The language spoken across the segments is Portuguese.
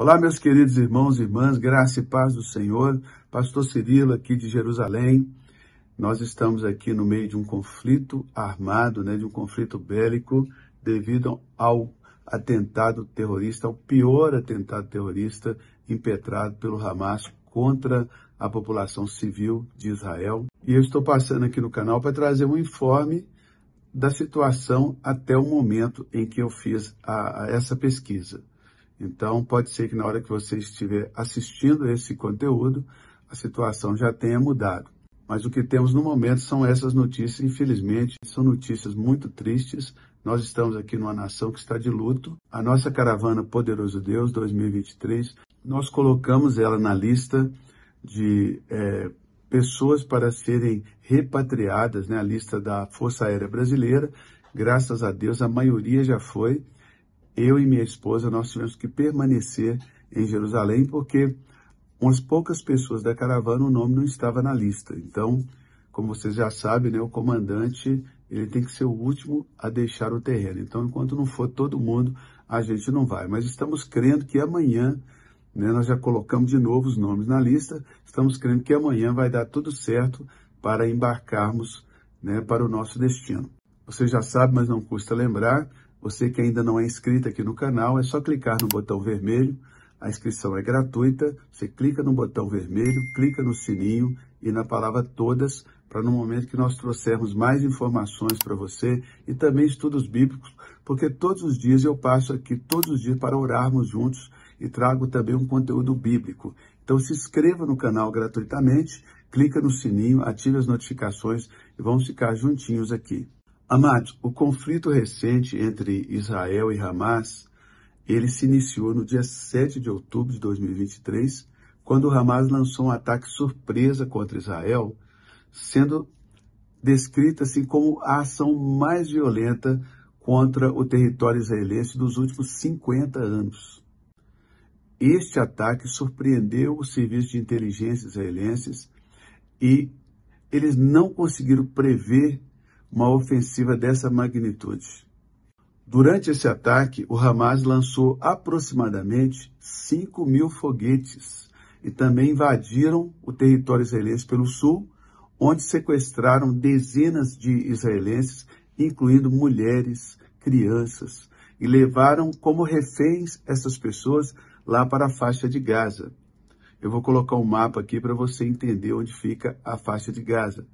Olá, meus queridos irmãos e irmãs, graça e paz do Senhor. Pastor Cirilo aqui de Jerusalém. Nós estamos aqui no meio de um conflito armado, né, de um conflito bélico devido ao atentado terrorista, ao pior atentado terrorista impetrado pelo Hamas contra a população civil de Israel. E eu estou passando aqui no canal para trazer um informe da situação até o momento em que eu fiz a, a essa pesquisa. Então, pode ser que na hora que você estiver assistindo esse conteúdo, a situação já tenha mudado. Mas o que temos no momento são essas notícias, infelizmente, são notícias muito tristes. Nós estamos aqui numa nação que está de luto. A nossa caravana Poderoso Deus 2023, nós colocamos ela na lista de é, pessoas para serem repatriadas, né, a lista da Força Aérea Brasileira. Graças a Deus, a maioria já foi eu e minha esposa, nós tivemos que permanecer em Jerusalém, porque umas poucas pessoas da caravana, o nome não estava na lista. Então, como vocês já sabem, né, o comandante ele tem que ser o último a deixar o terreno. Então, enquanto não for todo mundo, a gente não vai. Mas estamos crendo que amanhã, né, nós já colocamos de novo os nomes na lista, estamos crendo que amanhã vai dar tudo certo para embarcarmos né, para o nosso destino. Você já sabe, mas não custa lembrar, você que ainda não é inscrito aqui no canal, é só clicar no botão vermelho. A inscrição é gratuita. Você clica no botão vermelho, clica no sininho e na palavra todas, para no momento que nós trouxermos mais informações para você e também estudos bíblicos, porque todos os dias eu passo aqui, todos os dias, para orarmos juntos e trago também um conteúdo bíblico. Então se inscreva no canal gratuitamente, clica no sininho, ative as notificações e vamos ficar juntinhos aqui. Amados, o conflito recente entre Israel e Hamas, ele se iniciou no dia 7 de outubro de 2023, quando Hamas lançou um ataque surpresa contra Israel, sendo descrita assim como a ação mais violenta contra o território israelense dos últimos 50 anos. Este ataque surpreendeu os serviços de inteligência israelenses e eles não conseguiram prever uma ofensiva dessa magnitude. Durante esse ataque, o Hamas lançou aproximadamente 5 mil foguetes e também invadiram o território israelense pelo sul, onde sequestraram dezenas de israelenses, incluindo mulheres, crianças, e levaram como reféns essas pessoas lá para a faixa de Gaza. Eu vou colocar um mapa aqui para você entender onde fica a faixa de Gaza.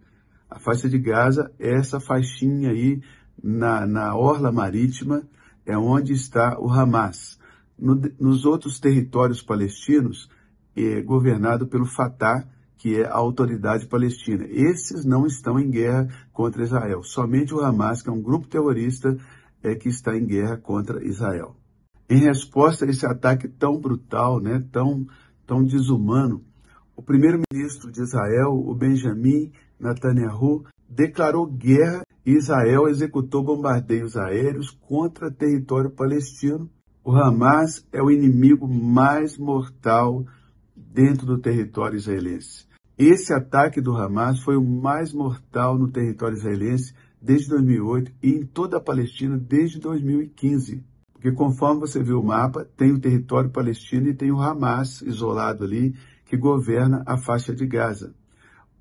A faixa de Gaza é essa faixinha aí na, na orla marítima, é onde está o Hamas. No, nos outros territórios palestinos, é governado pelo Fatah, que é a autoridade palestina. Esses não estão em guerra contra Israel. Somente o Hamas, que é um grupo terrorista, é que está em guerra contra Israel. Em resposta a esse ataque tão brutal, né, tão, tão desumano, o primeiro-ministro de Israel, o Benjamin Netanyahu declarou guerra e Israel executou bombardeios aéreos contra território palestino. O Hamas é o inimigo mais mortal dentro do território israelense. Esse ataque do Hamas foi o mais mortal no território israelense desde 2008 e em toda a Palestina desde 2015. Porque conforme você vê o mapa, tem o território palestino e tem o Hamas isolado ali que governa a faixa de Gaza.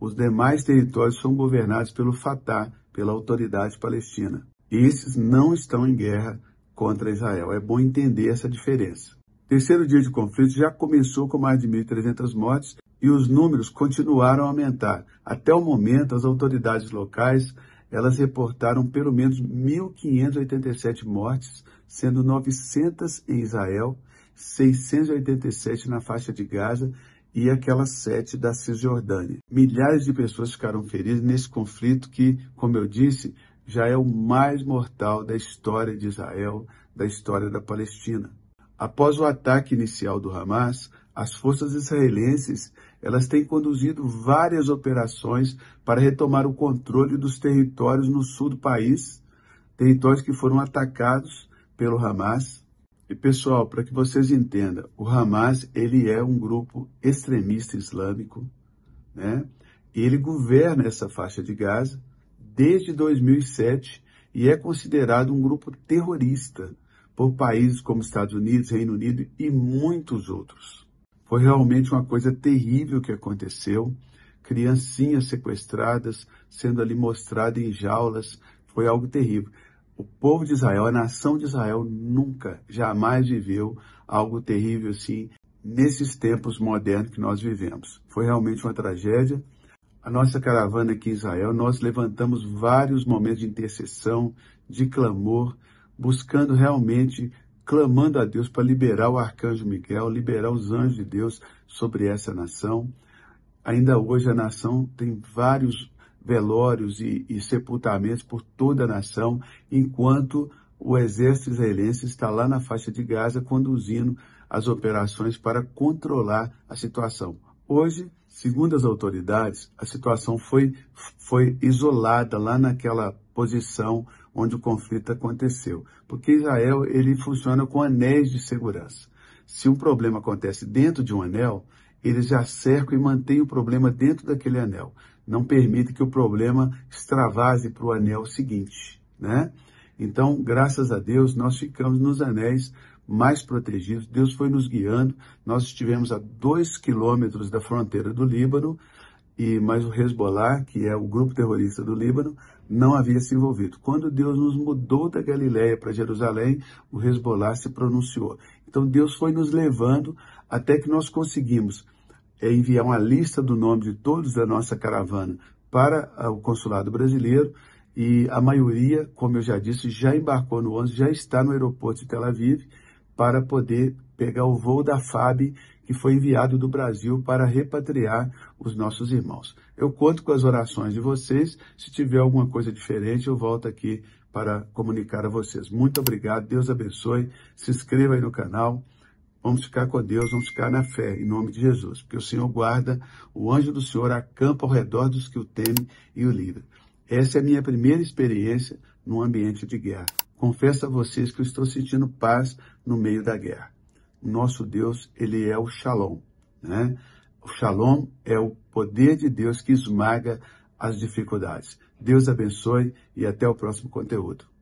Os demais territórios são governados pelo Fatah, pela autoridade palestina. E Esses não estão em guerra contra Israel. É bom entender essa diferença. Terceiro dia de conflito já começou com mais de 1.300 mortes e os números continuaram a aumentar. Até o momento, as autoridades locais elas reportaram pelo menos 1.587 mortes, sendo 900 em Israel, 687 na faixa de Gaza e aquela sete da Cisjordânia. Milhares de pessoas ficaram feridas nesse conflito que, como eu disse, já é o mais mortal da história de Israel, da história da Palestina. Após o ataque inicial do Hamas, as forças israelenses elas têm conduzido várias operações para retomar o controle dos territórios no sul do país, territórios que foram atacados pelo Hamas. E pessoal, para que vocês entendam, o Hamas ele é um grupo extremista islâmico, né? E ele governa essa faixa de Gaza desde 2007 e é considerado um grupo terrorista por países como Estados Unidos, Reino Unido e muitos outros. Foi realmente uma coisa terrível que aconteceu. Criancinhas sequestradas, sendo ali mostradas em jaulas, foi algo terrível. O povo de Israel, a nação de Israel, nunca, jamais viveu algo terrível assim nesses tempos modernos que nós vivemos. Foi realmente uma tragédia. A nossa caravana aqui em Israel, nós levantamos vários momentos de intercessão, de clamor, buscando realmente, clamando a Deus para liberar o arcanjo Miguel, liberar os anjos de Deus sobre essa nação. Ainda hoje a nação tem vários velórios e, e sepultamentos por toda a nação, enquanto o exército israelense está lá na faixa de Gaza conduzindo as operações para controlar a situação. Hoje, segundo as autoridades, a situação foi, foi isolada lá naquela posição onde o conflito aconteceu, porque Israel ele funciona com anéis de segurança. Se um problema acontece dentro de um anel, eles já cercam e mantêm o problema dentro daquele anel não permite que o problema extravase para o anel seguinte, né? Então, graças a Deus, nós ficamos nos anéis mais protegidos. Deus foi nos guiando. Nós estivemos a dois quilômetros da fronteira do Líbano, e mas o Hezbollah, que é o grupo terrorista do Líbano, não havia se envolvido. Quando Deus nos mudou da Galiléia para Jerusalém, o Hezbollah se pronunciou. Então Deus foi nos levando até que nós conseguimos é enviar uma lista do nome de todos da nossa caravana para ah, o consulado brasileiro e a maioria, como eu já disse, já embarcou no ônibus, já está no aeroporto de Tel Aviv para poder pegar o voo da FAB que foi enviado do Brasil para repatriar os nossos irmãos. Eu conto com as orações de vocês. Se tiver alguma coisa diferente, eu volto aqui para comunicar a vocês. Muito obrigado, Deus abençoe. Se inscreva aí no canal. Vamos ficar com Deus, vamos ficar na fé, em nome de Jesus. Porque o Senhor guarda, o anjo do Senhor acampa ao redor dos que o temem e o livra. Essa é a minha primeira experiência num ambiente de guerra. Confesso a vocês que eu estou sentindo paz no meio da guerra. O nosso Deus, ele é o Shalom, né? O Shalom é o poder de Deus que esmaga as dificuldades. Deus abençoe e até o próximo conteúdo.